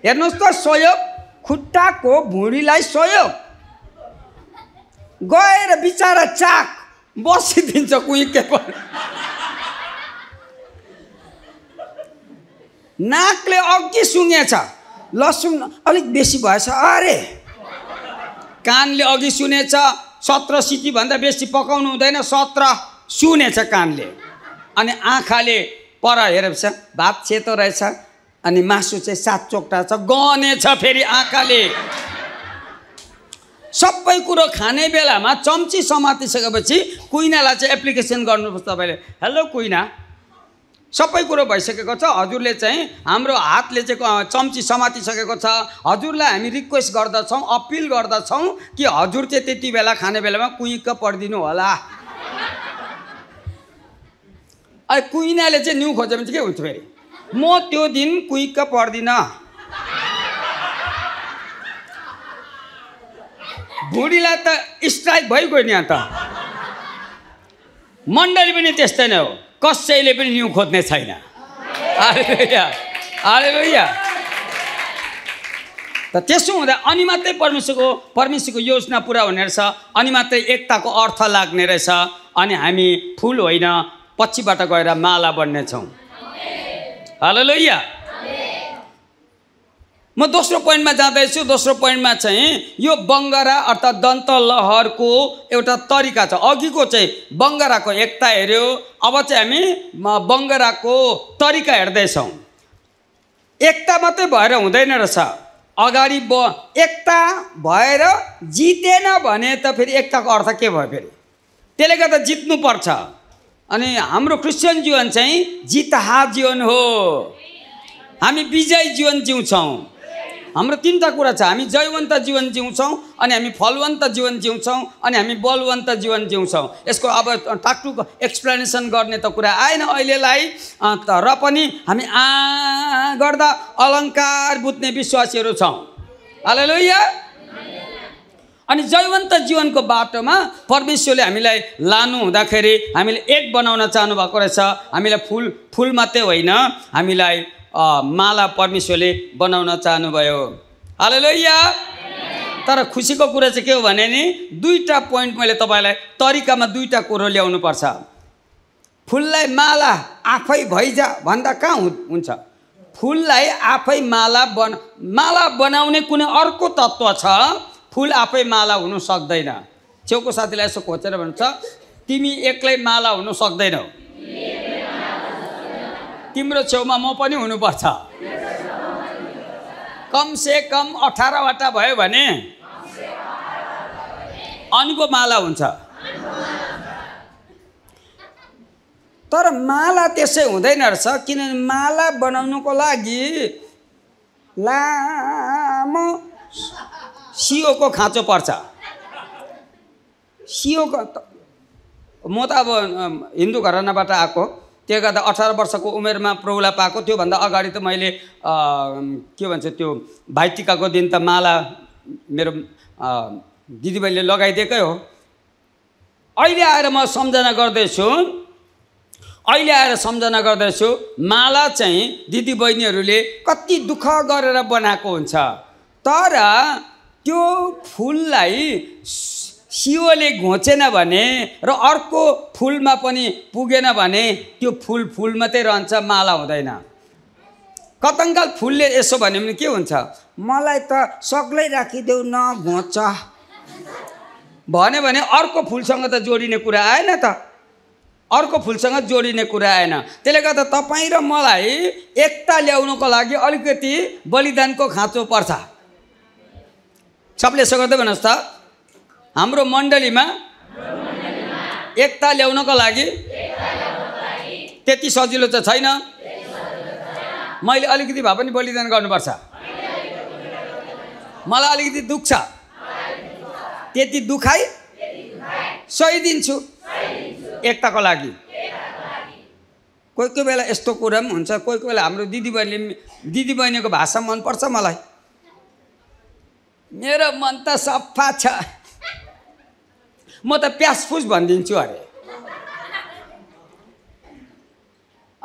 हेर्नुहोस् त सहयोग खुट्टाको भुँडीलाई सहयोग गएर बिचरा चाक बसिदिन्छ के पर नाकले अघि सुँगेछ लसुन अलिक बेसी भएछ अरे कानले अघि सुनेछ सत्र सिटीभन्दा बेसी पकाउनु हुँदैन सत्र सुनेछ कानले अनि आँखाले पर हेरेछ भात सेतो रहेछ अनि मासु चाहिँ सात चोकटा छ गनेछ फेरि आँखाले सबै कुरो खाने बेलामा चम्ची समातिसकेपछि कुइनालाई चाहिँ एप्लिकेसन गर्नुपर्छ तपाईँले हेलो कुइना सबै कुरो भइसकेको छ हजुरले चाहिँ हाम्रो हातले चाहिँ चम्ची समातिसकेको छ हजुरलाई हामी रिक्वेस्ट गर्दछौँ अपिल गर्दछौँ कि हजुर चाहिँ त्यति बेला खाने बेलामा कुइक्क परिदिनु होला अनि कुहिनाले चाहिँ न्यु खोज्यो भने चाहिँ के हुन्छ फेरि म त्यो दिन कुइक्क पढ्दिनँ भुँडीलाई त स्ट्राइक भइगयो नि अन्त मण्डली पनि त्यस्तै नै हो कसैले पनि न्यु खोज्ने छैन अरे भैया त त्यसो हुँदा अनि मात्रै परमेश्वरको परमेश्वरको योजना पुरा हुने रहेछ अनि मात्रै एकताको अर्थ लाग्ने रहेछ अनि हामी फुल होइन पछिबाट गएर माला बन्नेछौँ हेलो लोइया म दोस्रो पोइन्टमा जाँदैछु दोस्रो पोइन्टमा चाहिँ यो बङ्गरा अर्थात् दन्त लहरको एउटा तरिका छ अघिको चाहिँ बङ्गराको एकता हेऱ्यो अब चाहिँ हामी बङ्गराको तरिका हेर्दैछौँ एकता मात्रै भएर हुँदैन रहेछ अगाडि ब एकता भएर जितेन भने त फेरि एकताको अर्थ के भयो फेरि त्यसले गर्दा जित्नुपर्छ अनि हाम्रो क्रिस्चियन जीवन चाहिँ जितहा जीवन हो हामी विजय जीवन जिउँछौँ हाम्रो तिनवटा कुरा छ हामी जयवन्त जीवन जिउँछौँ अनि हामी फलवन्त जीवन जिउँछौँ अनि हामी बलवन्त जीवन जिउँछौँ यसको अब टाकटुक एक्सप्लेनेसन गर्ने त कुरा आएन अहिलेलाई तर पनि हामी आ गर्दा अलङ्कार बुझ्ने विश्वासीहरू छौँ हालेलुया अनि जैवन्त जीवनको बाटोमा परमेश्वरले हामीलाई लानु हुँदाखेरि हामीले एक बनाउन चाहनु भएको रहेछ हामीलाई फुल फुल मात्रै होइन हामीलाई माला परमेश्वरले बनाउन चाहनुभयो हालो या तर खुसीको कुरा चाहिँ के हो भने नि दुईवटा पोइन्ट मैले तपाईँलाई तरिकामा दुईवटा कुरो ल्याउनु पर्छ फुललाई माला आफै भइजा भन्दा कहाँ हुन्छ फुललाई आफै माला बन माला बनाउने कुनै अर्को तत्त्व छ फुल आफै माला हुनु सक्दैन छेउको साथीलाई यसो खोजेर भन्छ तिमी एक्लै माला हुनु सक्दैनौ तिम्रो छेउमा म पनि हुनुपर्छ कमसे कम अठारवटा भयो भने अनिको माला हुन्छ तर माला त्यसै हुँदैन रहेछ किनभने माला बनाउनुको लागि लामो सियोको खाँचो पर्छ सिओको म त अब हिन्दू घरानाबाट आएको त्यसले गर्दा अठार वर्षको उमेरमा प्रौला पाएको त्योभन्दा अगाडि त मैले के भन्छ त्यो भाइटिकाको दिन त माला मेरो दिदीबहिनीले लगाइदिएकै हो अहिले आएर म सम्झना गर्दैछु अहिले आएर सम्झना गर्दैछु माला चाहिँ दिदीबहिनीहरूले कति दुःख गरेर बनाएको हुन्छ तर त्यो फुललाई सियोले घोचेन भने र अर्को फुलमा पनि पुगेन भने त्यो फुल फुल मात्रै रहन्छ माला हुँदैन कतङ्गल फुलले यसो भन्यो भने के हुन्छ मलाई त सक्लै राखिदेऊ न घोच भन्यो भने अर्को फुलसँग त जोडिने कुरा आएन त अर्को फुलसँग जोडिने कुरा आएन त्यसले गर्दा तपाईँ र मलाई एकता ल्याउनुको लागि अलिकति बलिदानको खाँचो पर्छ सबले यसो गर्दै भन्नुहोस् त हाम्रो मण्डलीमा एकता ल्याउनको लागि त्यति सजिलो त छैन मैले अलिकति भए पनि बलिदान गर्नुपर्छ मलाई अलिकति दुख छ त्यति दुखाइ सही दिन्छु एकताको लागि कोही कोही बेला यस्तो कुरा पनि हुन्छ कोही कोही बेला हाम्रो दिदीबहिनी दिदीबहिनीको भाषा मनपर्छ मलाई मेरो मन त सफा छ म त प्यासफुस भनिदिन्छु अरे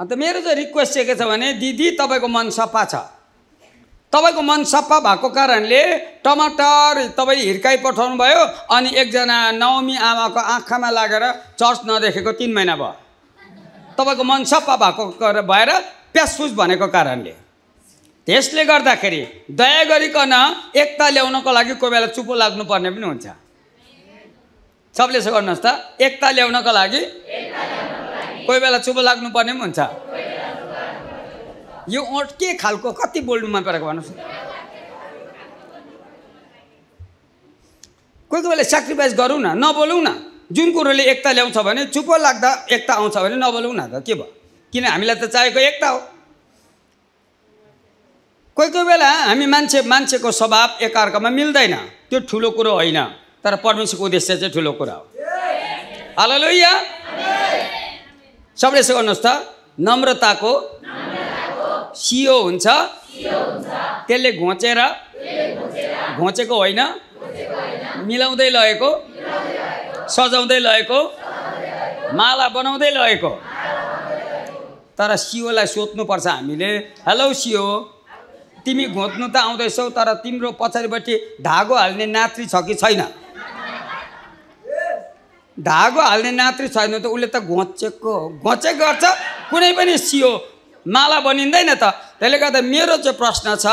अन्त मेरो चाहिँ रिक्वेस्ट चाहिँ के छ भने दिदी तपाईँको मन सफा छ तपाईँको मन सफा भएको कारणले टमाटर तपाईँ हिर्काइ पठाउनु भयो अनि एकजना नवमी आमाको आँखामा लागेर चर्च नदेखेको तिन महिना भयो तपाईँको मन सफा भएको भएर प्यासफुस भनेको कारणले त्यसले गर्दाखेरि दया गरिकन एकता ल्याउनको लागि कोही बेला चुपो लाग्नुपर्ने पनि हुन्छ सबले यसो गर्नुहोस् त एकता ल्याउनको लागि कोही बेला चुपो लाग्नुपर्ने पनि हुन्छ यो ओठ के खालको कति बोल्नु मन परेको भन्नुहोस् कोही कोही बेला सेक्रिफाइस गरौँ न नबोलौँ न जुन कुरोले एकता ल्याउँछ भने चुपो लाग्दा एकता आउँछ भने नबोलौँ न त के भयो किन हामीलाई त चाहेको एकता हो कोही कोही बेला हामी मान्छे मान्छेको स्वभाव एकअर्कामा मिल्दैन त्यो ठुलो कुरो होइन तर परमेश्वरको उद्देश्य चाहिँ ठुलो कुरा हो हाल सबले सबैले गर्नुहोस् त नम्रताको सियो हुन्छ त्यसले घोचेर घोचेको होइन मिलाउँदै लगेको सजाउँदै लगेको माला बनाउँदै लगेको तर सियोलाई सोध्नुपर्छ हामीले हेलो सियो तिमी घोत्नु त आउँदैछौ तर तिम्रो पछाडिपट्टि धागो हाल्ने नात्री छ कि छैन धागो हाल्ने नात्री छैन त उसले त घोचेको घोचे गर्छ कुनै पनि सियो माला बनिँदैन त त्यसले गर्दा मेरो चाहिँ प्रश्न छ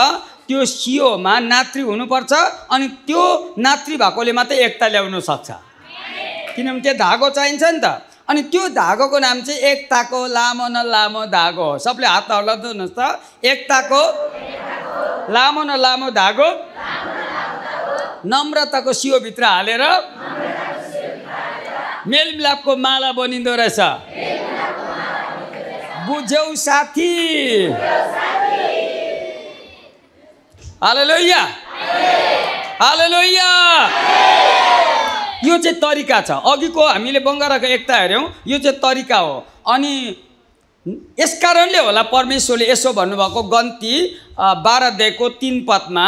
त्यो सियोमा नात्री हुनुपर्छ अनि त्यो नात्री भएकोले मात्रै एकता ल्याउनु सक्छ किनभने त्यो धागो चाहिन्छ नि त अनि त्यो धागोको नाम चाहिँ एकताको लामो न लामो धागो हो सबले हात हल्लाउनुहोस् त एकताको लामो न लामो धागो नम्रताको सियोभित्र हालेर मेलमिलापको माला बनिँदो रहेछ बुझ्यौ साथी हालेलुया हालेलुया यो चाहिँ तरिका छ अघिको हामीले बङ्गाराको एकता हेऱ्यौँ यो चाहिँ तरिका हो अनि यस कारणले होला परमेश्वरले यसो भन्नुभएको गन्ती बाह्रदेखिको तिन पदमा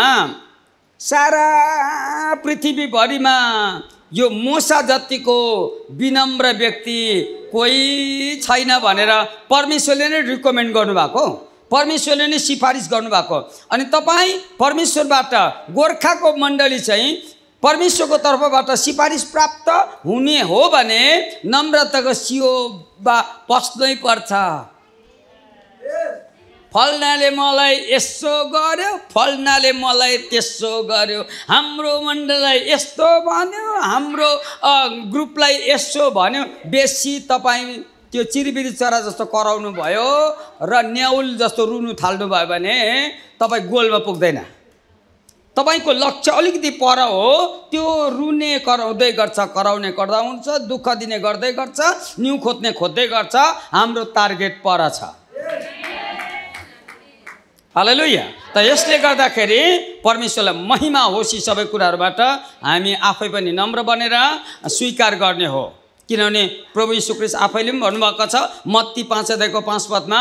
सारा पृथ्वीभरिमा यो मोसा जतिको विनम्र व्यक्ति कोही छैन भनेर परमेश्वरले नै रिकमेन्ड गर्नुभएको परमेश्वरले नै सिफारिस गर्नुभएको अनि तपाईँ परमेश्वरबाट गोर्खाको मण्डली चाहिँ परमेश्वरको तर्फबाट सिफारिस प्राप्त हुने हो भने नम्रताको सियो बा पस्नै पर्छ फल्नाले मलाई यसो गर्यो फल्नाले मलाई त्यसो गर्यो हाम्रो मण्डललाई यस्तो भन्यो हाम्रो ग्रुपलाई यसो भन्यो बेसी तपाईँ त्यो चिरिबिरी चरा जस्तो कराउनु भयो र न्याउल जस्तो रुनु थाल्नुभयो भने तपाईँ गोलमा पुग्दैन तपाईँको लक्ष्य अलिकति पर हो त्यो रुने कराउँदै गर्छ कराउने गर्दा हुन्छ दुःख दिने गर्दै गर्छ न्यु खोज्ने खोज्दै गर्छ हाम्रो टार्गेट पर छ हालेलु त यसले गर्दाखेरि परमेश्वरलाई महिमा होस् यी सबै कुराहरूबाट हामी आफै पनि नम्र बनेर स्वीकार गर्ने हो किनभने प्रभु यीशुकृष्ण आफैले पनि भन्नुभएको छ मत्ती पाँच अध्यायको पाँच पदमा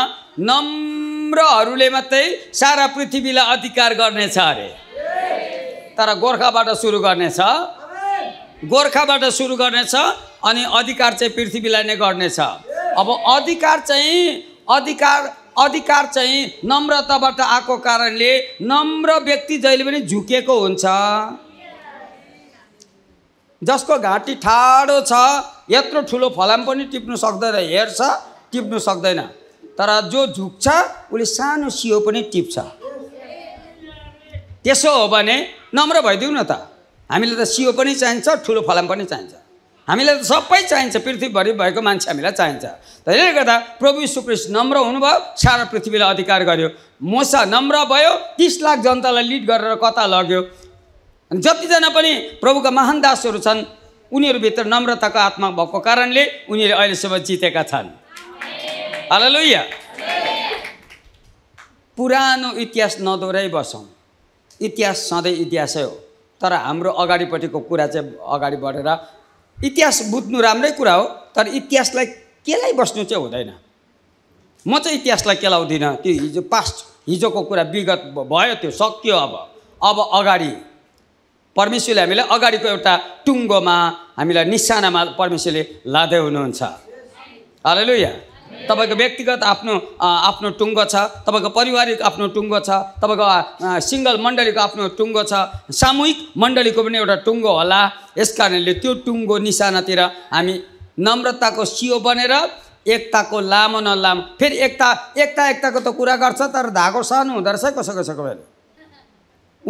नम्रहरूले मात्रै सारा पृथ्वीलाई अधिकार गर्नेछ अरे तर गोर्खाबाट सुरु गर्नेछ गोर्खाबाट सुरु गर्नेछ अनि अधिकार चाहिँ पृथ्वीलाई नै गर्नेछ अब अधिकार चाहिँ अधिकार अधिकार चाहिँ नम्रताबाट आएको कारणले नम्र व्यक्ति जहिले पनि झुकेको हुन्छ जसको घाँटी ठाडो छ यत्रो ठुलो फलाम पनि टिप्नु सक्दैन हेर्छ टिप्नु सक्दैन तर जो झुक्छ उसले सानो सियो पनि टिप्छ त्यसो हो भने नम्र भइदिउँ न त हामीलाई त सियो पनि चाहिन्छ ठुलो फलाम पनि चाहिन्छ हामीलाई त सबै चाहिन्छ पृथ्वीभरि भएको मान्छे हामीलाई चाहिन्छ त्यसले गर्दा प्रभु सुकृष्ण नम्र हुनुभयो सारा पृथ्वीलाई अधिकार गर्यो मोसा नम्र भयो तिस लाख जनतालाई लिड गरेर कता लग्यो अनि जतिजना पनि प्रभुका महान दासहरू छन् उनीहरूभित्र नम्रताको आत्मा भएको कारणले उनीहरू अहिलेसम्म जितेका छन् हाल पुरानो इतिहास नदोहोऱ्याइ बसौँ इतिहास सधैँ इतिहासै हो तर हाम्रो अगाडिपट्टिको कुरा चाहिँ अगाडि बढेर इतिहास बुझ्नु राम्रै कुरा हो तर इतिहासलाई केलाई बस्नु चाहिँ हुँदैन म चाहिँ इतिहासलाई केलाउँदिनँ त्यो हिजो पास्ट हिजोको कुरा विगत भयो त्यो सक्यो अब अब अगाडि परमेश्वरले हामीलाई अगाडिको एउटा टुङ्गोमा हामीलाई निशानामा परमेश्वरले लाँदै हुनुहुन्छ हालेलुया तपाईँको व्यक्तिगत आफ्नो आफ्नो टुङ्गो छ तपाईँको पारिवारिक आफ्नो टुङ्गो छ तपाईँको सिङ्गल मण्डलीको आफ्नो टुङ्गो छ सामूहिक मण्डलीको पनि एउटा टुङ्गो होला यस कारणले त्यो टुङ्गो निशानातिर हामी नम्रताको सियो बनेर एकताको लामो न लामो फेरि एकता एकता एकताको त कुरा गर्छ तर धागो सानो हुँदो रहेछ कसो कसैको बेला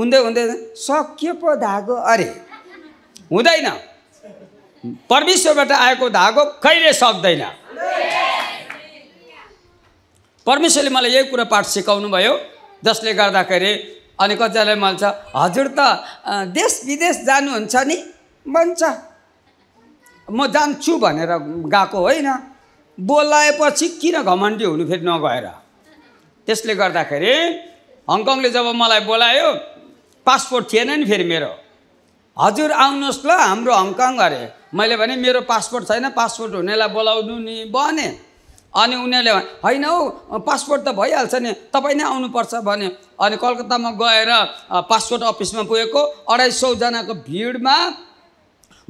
हुँदै हुँदै सक्यो पो धागो अरे हुँदैन परमेश्वरबाट आएको धागो कहिले सक्दैन परमेश्वरले मलाई यही कुरा पाठ सिकाउनु भयो जसले गर्दाखेरि अनि कतिजनाले मलाई छ हजुर त देश विदेश जानुहुन्छ नि भन्छ म जान्छु भनेर गएको होइन बोलाएपछि किन घमण्डी हुनु फेरि नगएर त्यसले गर्दाखेरि हङकङले जब मलाई बोलायो पासपोर्ट थिएन नि फेरि मेरो हजुर आउनुहोस् ल हाम्रो हङकङ अरे मैले भने मेरो पासपोर्ट छैन पासपोर्ट हुनेलाई बोलाउनु नि भने अनि उनीहरूले होइन हौ पासपोर्ट त भइहाल्छ नि तपाईँ नै आउनुपर्छ भने अनि कलकत्तामा गएर पासपोर्ट अफिसमा पुगेको अढाई सौजनाको भिडमा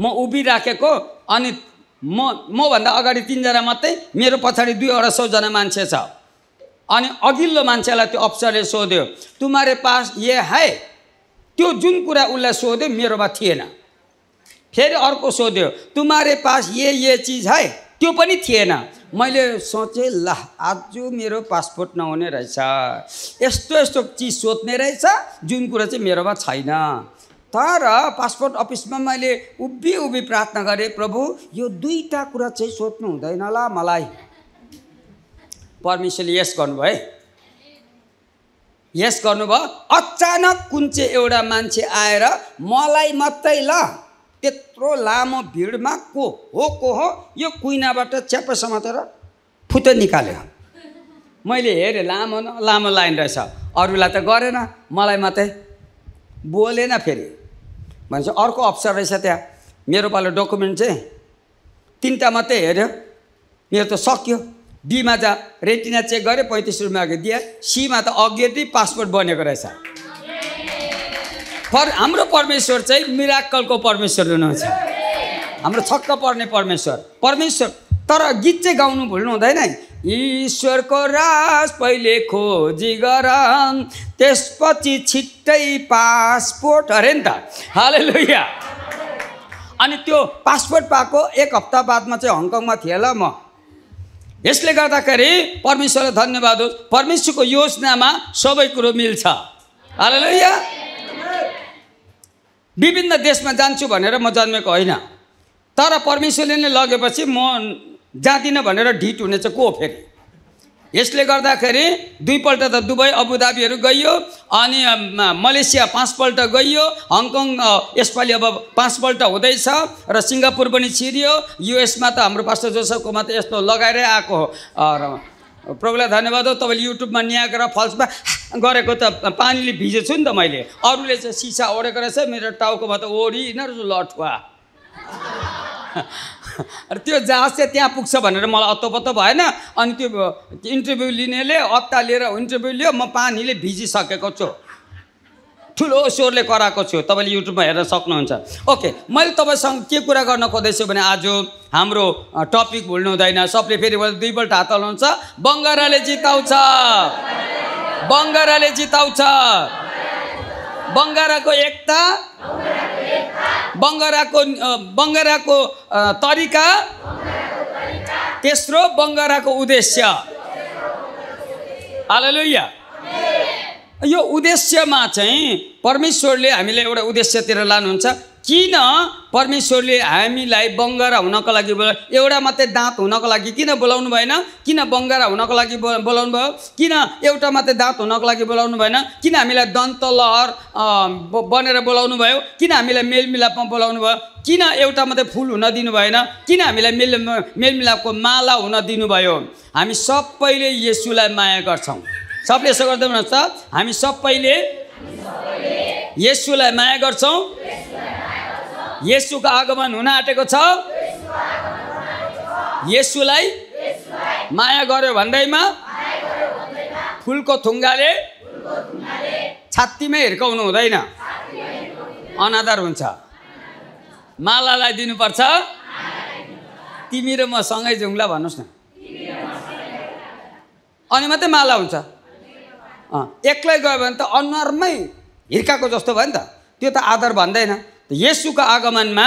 म उभिराखेको अनि म मभन्दा अगाडि तिनजना मात्रै मेरो पछाडि दुई अढाई सौजना मान्छे छ अनि अघिल्लो मान्छेलाई त्यो अफिसरले सोध्यो तुमारे पास ए है त्यो जुन कुरा उसलाई सोध्यो मेरोमा थिएन फेरि अर्को सोध्यो तुमारे पास ए चिज है त्यो पनि थिएन मैले सोचेँ ल आज मेरो पासपोर्ट नहुने रहेछ यस्तो यस्तो चिज सोध्ने रहेछ जुन कुरो चाहिँ मेरोमा छैन तर पासपोर्ट अफिसमा मैले उभि उभि प्रार्थना गरेँ प्रभु यो दुईवटा कुरा चाहिँ सोध्नु हुँदैन होला मलाई परमेश्वरले यस गर्नुभयो है यस गर्नुभयो अचानक कुन चाहिँ एउटा मान्छे आएर मलाई मात्रै ल त्यत्रो लामो भिडमा को हो को हो यो कुइनाबाट च्याप्प समातेर फुत निकाल्यो मैले हेरेँ लामो न लामो लाइन रहेछ अरूलाई त गरेन मलाई मात्रै बोलेन फेरि भन्छ अर्को अप्सर रहेछ त्यहाँ मेरो पालो डकुमेन्ट चाहिँ तिनवटा मात्रै हेऱ्यो मेरो त सक्यो बीमा जा रेटिना चेक गरेँ पैँतिस रुपियाँ अघि दिए सीमा त अघि पासपोर्ट बनेको रहेछ पर हाम्रो परमेश्वर चाहिँ मिराकलको परमेश्वर हुनुहुन्छ हाम्रो छक्क पर्ने परमेश्वर परमेश्वर तर गीत चाहिँ गाउनु भुल्नु हुँदैन है ईश्वरको रास पहिले खोजी गर त्यसपछि छिट्टै पासपोर्ट अरे नि त हाले लुया अनि त्यो पासपोर्ट पाएको एक हप्ता बादमा चाहिँ हङकङमा थिएँ ल म यसले गर्दाखेरि परमेश्वरलाई धन्यवाद होस् परमेश्वरको योजनामा सबै कुरो मिल्छ हाले लुया विभिन्न देशमा जान्छु भनेर म जन्मेको होइन तर परमेश्वरले नै लगेपछि म जाँदिनँ भनेर ढिट हुने चाहिँ को हो फेरि यसले गर्दाखेरि दुईपल्ट त दुबई अबुधाबीहरू गइयो अनि मलेसिया पाँचपल्ट गइयो हङकङ यसपालि अब पाँचपल्ट हुँदैछ र सिङ्गापुर पनि छिरियो युएसमा त हाम्रो पास्टर जोसफकोमा त यस्तो लगाएरै आएको हो र प्रभुलाई धन्यवाद हो तपाईँले युट्युबमा र फल्समा गरेको त पानीले भिजेछु नि त मैले अरूले चाहिँ सिसा ओढेको रहेछ मेरो टाउकोमा त ओढिन रहेछ लठुवा र त्यो जहाज चाहिँ त्यहाँ पुग्छ भनेर मलाई अत्तोपत्तो भएन अनि त्यो इन्टरभ्यू लिनेले अत्ता लिएर इन्टरभ्यू लियो म पानीले भिजिसकेको छु ठुलो स्वरले कराएको छु तपाईँले युट्युबमा हेर्न सक्नुहुन्छ ओके मैले तपाईँसँग के कुरा गर्न खोज्दैछु भने आज हाम्रो टपिक भुल्नु हुँदैन सबले फेरि दुईपल्ट हात हलाउँछ बङ्गाराले जिताउँछ बङ्गाराले जिताउँछ बङ्गाराको एकता बङ्गाराको बङ्गाराको तरिका तेस्रो बङ्गाराको उद्देश्य हालेलुया यो उद्देश्यमा चाहिँ परमेश्वरले हामीलाई एउटा उद्देश्यतिर लानुहुन्छ किन परमेश्वरले हामीलाई बङ्गारा हुनको लागि बोला एउटा मात्रै दाँत हुनको लागि किन बोलाउनु भएन किन बङ्गारा हुनको लागि बो बोलाउनु भयो किन एउटा मात्रै दाँत हुनको लागि बोलाउनु भएन किन हामीलाई दन्त लहर बनेर बोलाउनु भयो किन हामीलाई मेलमिलापमा बोलाउनु भयो किन एउटा मात्रै फुल हुन दिनु भएन किन हामीलाई मेल मेलमिलापको माला हुन दिनुभयो हामी सबैले यसुलाई माया गर्छौँ सबले यसो गर्दै हुनुहुन्छ हामी सबैले यसुलाई माया गर्छौँ यसुको आगमन हुन आँटेको छ यसुलाई माया गर्यो भन्दैमा फुलको थुङ्गाले छात्तीमै हिर्काउनु हुँदैन अनादर हुन्छ मालालाई दिनुपर्छ तिमी र म सँगै जाउँला भन्नुहोस् न अनि मात्रै माला हुन्छ एक्लै गयो भने त अनुहारमै हिर्काएको जस्तो भयो नि त त्यो त आदर भन्दैन यसुको आगमनमा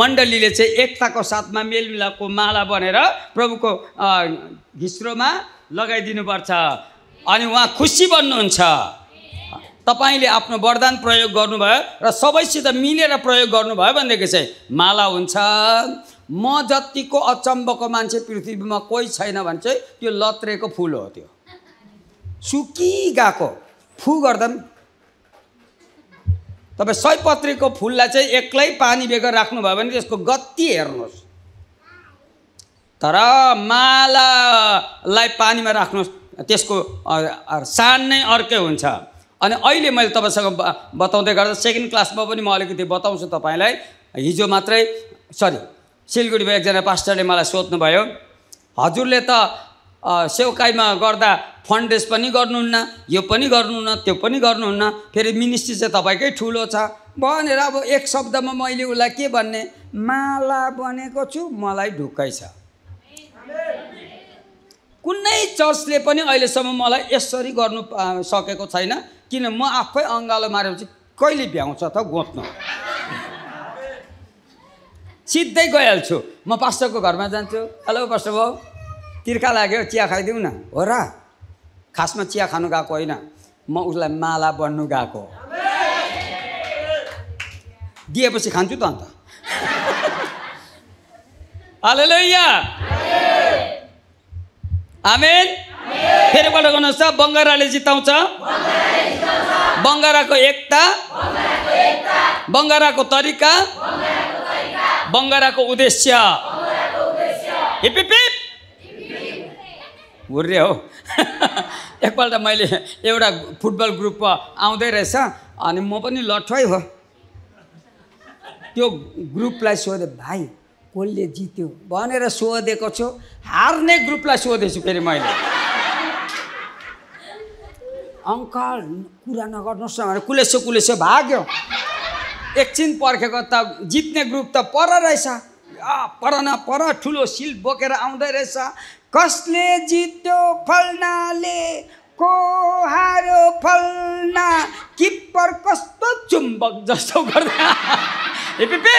मण्डलीले चाहिँ एकताको साथमा मेलमिलापको माला बनेर प्रभुको घिस्रोमा लगाइदिनुपर्छ अनि उहाँ खुसी बन्नुहुन्छ तपाईँले आफ्नो वरदान प्रयोग गर्नुभयो र सबैसित मिलेर प्रयोग गर्नुभयो भनेदेखि चाहिँ माला हुन्छ म जतिको अचम्बको मान्छे पृथ्वीमा कोही छैन भने चाहिँ त्यो लत्रेको फुल हो त्यो सुकिगएको फु गर्दा पनि तपाईँ सयपत्रीको फुललाई चाहिँ एक्लै पानी बेगर राख्नुभयो भने त्यसको गति हेर्नुहोस् तर मालालाई पानीमा राख्नुहोस् त्यसको सान नै अर्कै हुन्छ अनि अहिले मैले तपाईँसँग बताउँदै गर्दा सेकेन्ड क्लासमा पनि म अलिकति बताउँछु तपाईँलाई हिजो मात्रै सरी सिलगढीमा एकजना पास्टरले मलाई सोध्नुभयो हजुरले त सेवकाइमा गर्दा फन्डेस पनि गर्नुहुन्न यो पनि गर्नुहुन्न त्यो पनि गर्नुहुन्न फेरि मिनिस्ट्री चाहिँ तपाईँकै ठुलो छ भनेर अब एक शब्दमा मैले उसलाई के भन्ने माला बनेको छु मलाई ढुक्कै छ कुनै चर्चले पनि अहिलेसम्म मलाई यसरी गर्नु सकेको छैन किन म आफै अङ्गालो मारेपछि कहिले भ्याउँछ त गोत्न सिधै गइहाल्छु म पास्टरको घरमा जान्छु हेलो पास्टर भाउ तिर्खा लाग्यो चिया खाइदिउँ न हो र खासमा चिया खानु गएको होइन म उसलाई माला बन्नु गएको दिएपछि खान्छु त अन्त हालेलैया आमेन फेरि पल्ट गर्नुहोस् त बङ्गाराले जिताउँछ बङ्गाराको एकता बङ्गाराको तरिका बङ्गाराको उद्देश्य हिपिपि घुर्रे हो एकपल्ट मैले एउटा फुटबल ग्रुप आउँदै रहेछ अनि म पनि लठै हो त्यो ग्रुपलाई सोधेँ भाइ कसले जित्यो भनेर सोधेको छु हार्ने ग्रुपलाई सोधेछु फेरि मैले अङ्कल कुरा नगर्नुहोस् न भनेर कुलेसो कुलेसो भाग्यो एकछिन पर्खेको त जित्ने ग्रुप त पर रहेछ पर न पर ठुलो सिल बोकेर आउँदै रहेछ कसले जित्यो फल्नाले को हारो फल्ना किप्पर कस्तो चुम्बक जस्तो गर्दा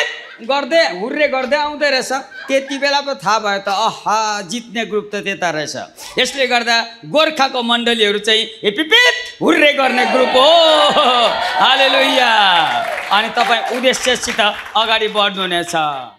गर्दै हुर्रे गर्दै आउँदै रहेछ त्यति बेला पो थाहा भयो त अहा जित्ने ग्रुप त त्यता रहेछ यसले गर्दा गोर्खाको मण्डलीहरू चाहिँ हेपिपिप हुर्रे गर्ने ग्रुप हो हाले अनि तपाईँ उद्देश्यसित अगाडि बढ्नुहुनेछ